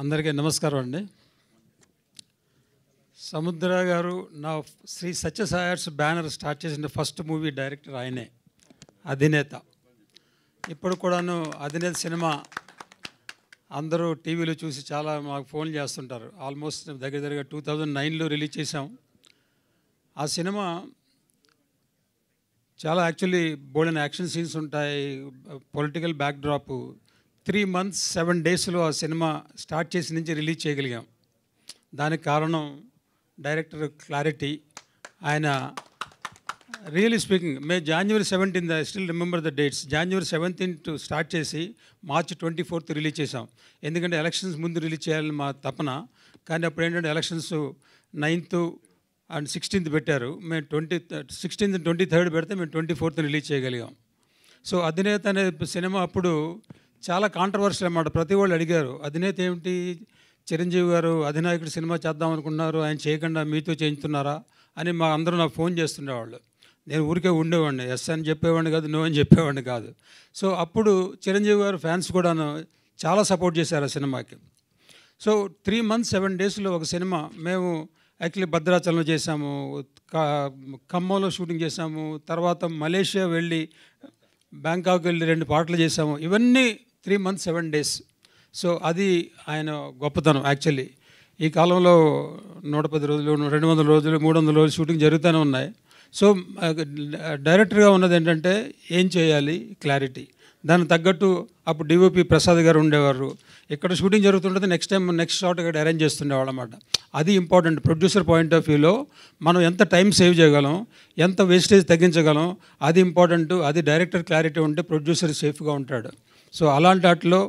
అందరికీ నమస్కారం అండి సముద్ర గారు నా శ్రీ సత్యసాయర్స్ బ్యానర్ స్టార్ట్ చేసిన ఫస్ట్ మూవీ డైరెక్టర్ ఆయనే అధినేత ఇప్పుడు కూడాను అధినేత సినిమా అందరూ టీవీలో చూసి చాలా మాకు ఫోన్ చేస్తుంటారు ఆల్మోస్ట్ దగ్గర దగ్గర టూ థౌజండ్ నైన్లో రిలీజ్ చేసాం ఆ సినిమా చాలా యాక్చువల్లీ బోల్డెన్ యాక్షన్ సీన్స్ ఉంటాయి political backdrop three months seven డేస్లో ఆ సినిమా స్టార్ట్ చేసి నుంచి రిలీజ్ చేయగలిగాం దానికి కారణం డైరెక్టర్ క్లారిటీ ఆయన really speaking me January seventeen I still remember the dates January seventeenth to start చేసి మార్చ్ ట్వంటీ ఫోర్త్ రిలీజ్ చేసాం ఎందుకంటే ఎలక్షన్స్ ముందు రిలీజ్ చేయాలని మా తపన కానీ అప్పుడు ఏంటంటే ఎలక్షన్స్ నైన్త్ అండ్ సిక్స్టీన్త్ పెట్టారు మేము ట్వంటీ సిక్స్టీన్త్ ట్వంటీ థర్డ్ పెడితే మేము ట్వంటీ ఫోర్త్ రిలీజ్ చేయగలిగాం సో అధినేత అనే సినిమా అప్పుడు చాలా కాంట్రవర్షియల్ అన్నమాట ప్రతి వాళ్ళు అడిగారు అధినేత ఏమిటి చిరంజీవి గారు అధినాయకుడు సినిమా చేద్దాం అనుకున్నారు ఆయన చేయకుండా మీతో చేయించుతున్నారా అని మా అందరూ నాకు ఫోన్ చేస్తుండేవాళ్ళు నేను ఊరికే ఉండేవాడిని ఎస్ అని చెప్పేవాడిని కాదు నో అని చెప్పేవాడిని కాదు సో అప్పుడు చిరంజీవి గారు ఫ్యాన్స్ కూడాను చాలా సపోర్ట్ చేశారు ఆ సినిమాకి సో త్రీ మంత్స్ సెవెన్ డేస్లో ఒక సినిమా మేము యాక్చువల్లీ భద్రాచలం చేశాము ఖమ్మంలో షూటింగ్ చేశాము తర్వాత మలేషియా వెళ్ళి బ్యాంకాక్ వెళ్ళి రెండు పాటలు చేశాము ఇవన్నీ three months seven days so అది ఆయన గొప్పతనం యాక్చువల్లీ ఈ కాలంలో నూట పది రోజులు రెండు వందల రోజులు మూడు వందల రోజులు షూటింగ్ జరుగుతూనే ఉన్నాయి సో డైరెక్టర్గా ఉన్నది ఏంటంటే ఏం చేయాలి క్లారిటీ దానికి తగ్గట్టు అప్పుడు డిఓపి ప్రసాద్ గారు ఉండేవారు ఇక్కడ షూటింగ్ జరుగుతుంటుంది నెక్స్ట్ టైం నెక్స్ట్ షాట్ ఇక్కడ అరేంజ్ చేస్తుండేవాళ్ళు అన్నమాట అది ఇంపార్టెంట్ ప్రొడ్యూసర్ పాయింట్ ఆఫ్ వ్యూలో మనం ఎంత టైం సేవ్ చేయగలం ఎంత వేస్టేజ్ తగ్గించగలం అది ఇంపార్టెంట్ అది డైరెక్టర్ క్లారిటీ ఉంటే ప్రొడ్యూసర్ సేఫ్గా ఉంటాడు సో అలాంటి వాటిలో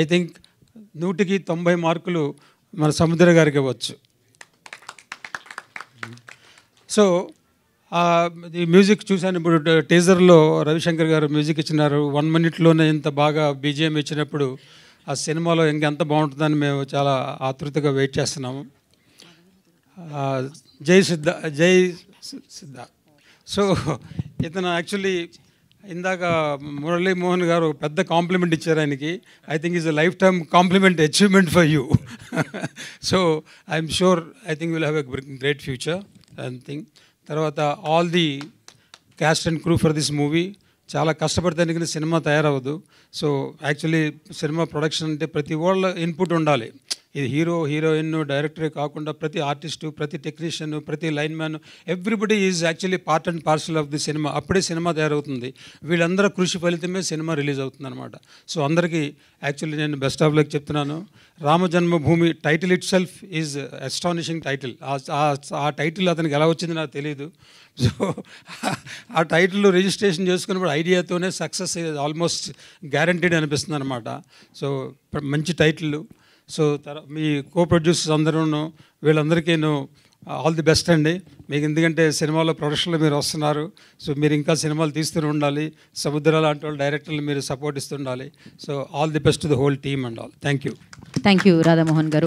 ఐ థింక్ నూటికి తొంభై మార్కులు మన సముద్ర గారికి ఇవ్వచ్చు సో ఈ మ్యూజిక్ చూశాను ఇప్పుడు టీజర్లో రవిశంకర్ గారు మ్యూజిక్ ఇచ్చినారు వన్ మినిట్లోనే ఇంత బాగా బీజిఎం ఇచ్చినప్పుడు ఆ సినిమాలో ఇంకెంత బాగుంటుందని మేము చాలా ఆతృతగా వెయిట్ చేస్తున్నాము జై సిద్ధ జై సిద్ధ సో ఇతను యాక్చువల్లీ ఇందాక మురళీమోహన్ గారు పెద్ద కాంప్లిమెంట్ ఇచ్చారు ఆయనకి I think is a lifetime compliment achievement for you so I'm sure I think will have a great future and thing తర్వాత all the cast and crew for this movie చాలా కష్టపడితే cinema తయారవ్వదు so actually cinema production అంటే ప్రతి వాళ్ళ input ఉండాలి ఇది hero heroine director కాకుండా ప్రతి ఆర్టిస్టు ప్రతి టెక్నీషియన్ ప్రతి lineman everybody is actually part and parcel of the cinema అప్పుడే సినిమా తయారవుతుంది వీళ్ళందరూ కృషి ఫలితమే సినిమా రిలీజ్ అవుతుంది అనమాట సో అందరికీ యాక్చువల్లీ నేను బెస్ట్ ఆఫ్ లక్ చెప్తున్నాను Rama Janmabhoomi title itself is astonishing title ఆ టైటిల్ అతనికి ఎలా వచ్చింది నాకు తెలియదు సో ఆ టైటిల్ రిజిస్ట్రేషన్ చేసుకున్నప్పుడు ఐడియాతోనే సక్సెస్ ఆల్మోస్ట్ గ్యారంటీడ్ అనిపిస్తుంది అనమాట సో మంచి టైటిల్ సో మీ కో ప్రొడ్యూసర్స్ అందరూ వీళ్ళందరికీ నేను ఆల్ ది బెస్ట్ అండి మీకు ఎందుకంటే సినిమాలో ప్రొడక్షన్లు మీరు వస్తున్నారు సో మీరు ఇంకా సినిమాలు తీస్తూనే ఉండాలి సముద్ర లాంటి వాళ్ళు డైరెక్టర్లు మీరు సపోర్ట్ ఇస్తుండాలి so all the best the whole team and all thank you thank you Radhamohan గారు